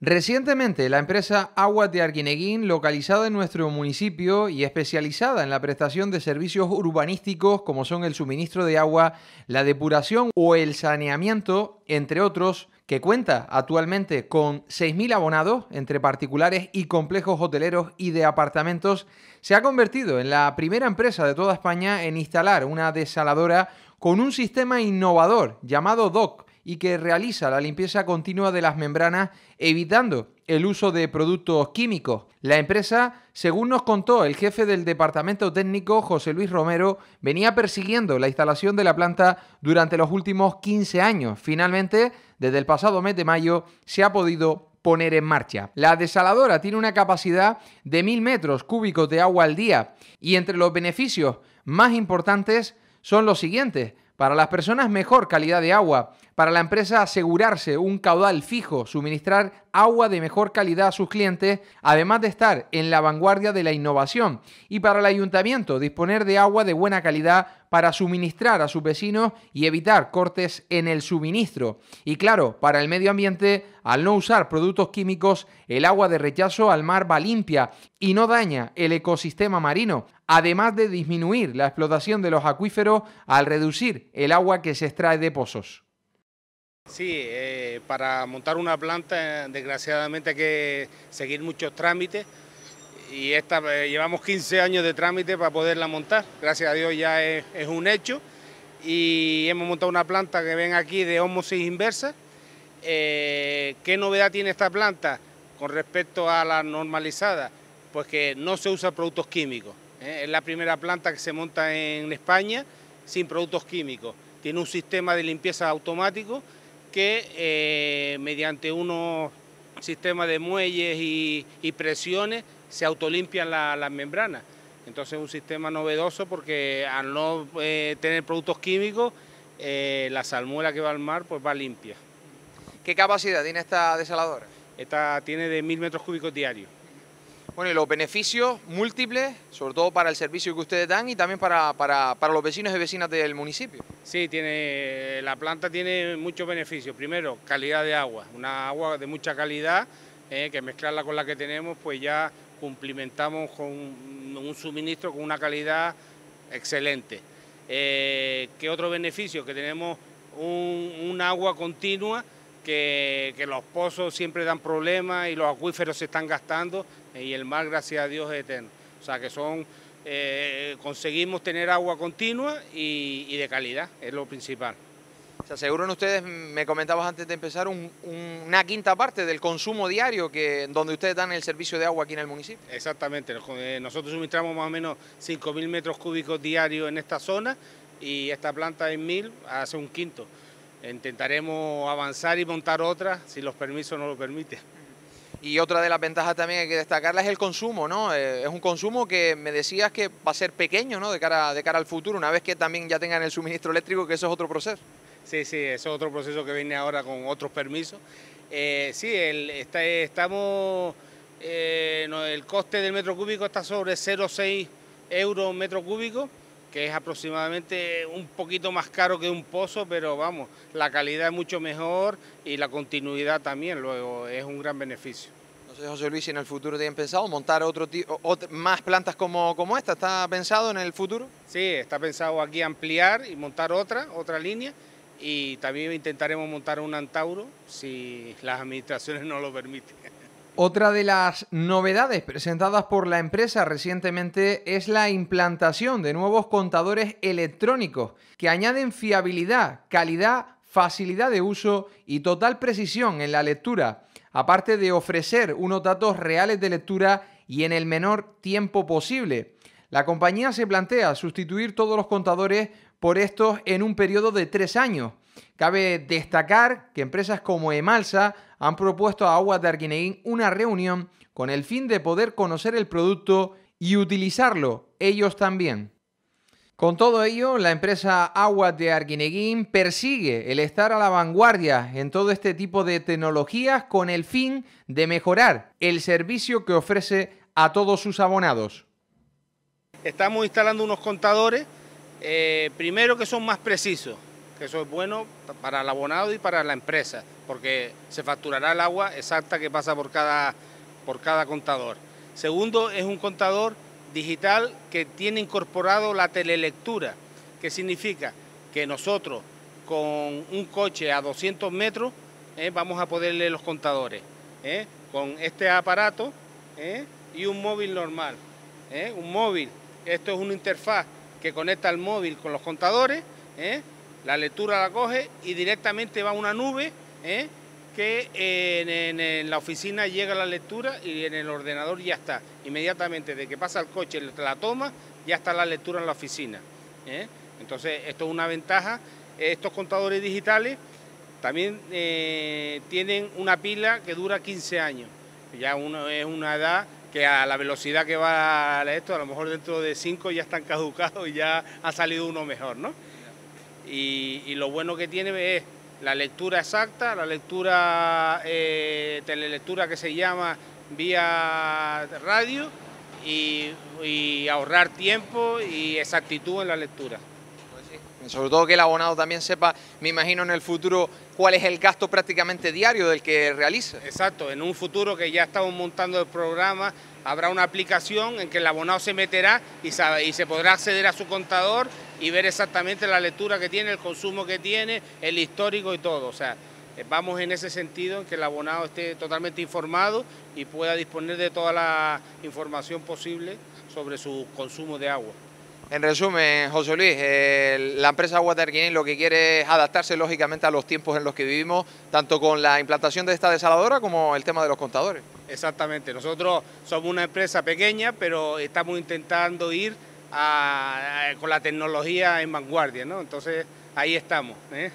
Recientemente, la empresa Aguas de Arguineguín, localizada en nuestro municipio y especializada en la prestación de servicios urbanísticos como son el suministro de agua, la depuración o el saneamiento, entre otros, que cuenta actualmente con 6.000 abonados entre particulares y complejos hoteleros y de apartamentos, se ha convertido en la primera empresa de toda España en instalar una desaladora con un sistema innovador llamado DOC y que realiza la limpieza continua de las membranas evitando el uso de productos químicos. La empresa, según nos contó el jefe del departamento técnico, José Luis Romero, venía persiguiendo la instalación de la planta durante los últimos 15 años. Finalmente, desde el pasado mes de mayo, se ha podido poner en marcha. La desaladora tiene una capacidad de 1.000 metros cúbicos de agua al día y entre los beneficios más importantes son los siguientes para las personas mejor calidad de agua, para la empresa asegurarse un caudal fijo, suministrar agua de mejor calidad a sus clientes, además de estar en la vanguardia de la innovación, y para el ayuntamiento disponer de agua de buena calidad para suministrar a sus vecinos y evitar cortes en el suministro. Y claro, para el medio ambiente, al no usar productos químicos, el agua de rechazo al mar va limpia y no daña el ecosistema marino además de disminuir la explotación de los acuíferos al reducir el agua que se extrae de pozos. Sí, eh, para montar una planta desgraciadamente hay que seguir muchos trámites y esta, eh, llevamos 15 años de trámite para poderla montar, gracias a Dios ya es, un hecho y hemos montado una planta que ven aquí de ómosis inversa. Eh, ¿Qué novedad tiene esta planta con respecto a la normalizada? Pues que no se usa productos químicos. ¿eh? es la primera planta que se monta en España sin productos químicos. Tiene un sistema de limpieza automático que eh, mediante unos sistemas de muelles y, presiones se autolimpian las membranas. Entonces es un sistema novedoso porque al no eh, tener productos químicos, la salmuela que va al mar pues va limpia. ¿Qué capacidad tiene esta desaladora? Esta tiene de mil metros cúbicos diarios. Bueno, y los beneficios múltiples, sobre todo para el servicio que ustedes dan y también para, los vecinos y vecinas del municipio. Sí, tiene, la planta tiene muchos beneficios. Primero, calidad de agua, una agua de mucha calidad, eh, que mezclarla con la que tenemos, pues ya cumplimentamos con un, suministro con una calidad excelente. Eh, ¿Qué otro beneficio? Que tenemos un, agua continua que, que, los pozos siempre dan problemas y los acuíferos se están gastando. Eh, y el mar, gracias a Dios, es eterno. O sea que son, eh, conseguimos tener agua continua y, de calidad, es lo principal. Se aseguran ustedes, me comentabas antes de empezar, una quinta parte del consumo diario que donde ustedes dan el servicio de agua aquí en el municipio. Exactamente, eh, nosotros suministramos más o menos 5.000 metros cúbicos diarios en esta zona y esta planta en 1.000 hace un quinto. Intentaremos avanzar y montar otra si los permisos nos lo permiten. Y otra de las ventajas también hay que destacarla es el consumo, ¿no? Eh, es un consumo que me decías que va a ser pequeño, ¿no? De cara, de cara al futuro, una vez que también ya tengan el suministro eléctrico, que eso es otro proceso. Sí, sí, eso es otro proceso que viene ahora con otros permisos. Eh, sí, el, estamos, eh, el coste del metro cúbico está sobre 0,6 euros metro cúbico que es aproximadamente un poquito más caro que un pozo, pero vamos, la calidad es mucho mejor y la continuidad también, luego es un gran beneficio. No sé José Luis, ¿en el futuro tienen pensado montar otro, más plantas como, como esta? ¿Está pensado en el futuro? Sí, está pensado aquí ampliar y montar otra, otra línea y también intentaremos montar un Antauro si las administraciones no lo permiten. Otra de las novedades presentadas por la empresa recientemente es la implantación de nuevos contadores electrónicos que añaden fiabilidad, calidad, facilidad de uso y total precisión en la lectura, aparte de ofrecer unos datos reales de lectura y en el menor tiempo posible. La compañía se plantea sustituir todos los contadores por estos en un periodo de tres años. Cabe destacar que empresas como Emalsa han propuesto a Agua Tarquineguín una reunión con el fin de poder conocer el producto y utilizarlo ellos también. Con todo ello, la empresa Agua de Arguineguín persigue el estar a la vanguardia en todo este tipo de tecnologías con el fin de mejorar el servicio que ofrece a todos sus abonados. Estamos instalando unos contadores, eh, primero que son más precisos, que eso es bueno para el abonado y para la empresa, porque se facturará el agua exacta que pasa por cada, por cada contador. Segundo, es un contador digital que tiene incorporado la telelectura, que significa que nosotros con un coche a 200 metros eh, vamos a poder leer los contadores eh, con este aparato eh, y un móvil normal. un móvil, esto es una interfaz que conecta el móvil con los contadores la lectura la coge y directamente va a una nube ¿eh? que eh, en, la oficina llega la lectura y en el ordenador ya está. Inmediatamente de que pasa el coche, la toma, ya está la lectura en la oficina. ¿eh? Entonces, esto es una ventaja. Estos contadores digitales también tienen una pila que dura 15 años. Ya uno es una edad que a la velocidad que va esto, a lo mejor dentro de 5 ya están caducados y ya ha salido uno mejor, ¿no? y, lo bueno que tiene es la lectura exacta, la lectura, eh, telelectura que se llama vía radio y ahorrar tiempo y exactitud en la lectura. Sobre todo que el abonado también sepa, me imagino en el futuro, cuál es el gasto prácticamente diario del que realiza. Exacto, en un futuro que ya estamos montando el programa, habrá una aplicación en que el abonado se meterá y, y se podrá acceder a su contador y ver exactamente la lectura que tiene, el consumo que tiene, el histórico y todo. O sea, eh, vamos en ese sentido, en que el abonado esté totalmente informado y pueda disponer de toda la información posible sobre su consumo de agua. En resumen, José Luis, eh, la empresa Waterguinea lo que quiere es adaptarse lógicamente a los tiempos en los que vivimos, tanto con la implantación de esta desaladora como el tema de los contadores. Exactamente, nosotros somos una empresa pequeña, pero estamos intentando ir con la tecnología en vanguardia, ¿no? Entonces, ahí estamos. ¿eh?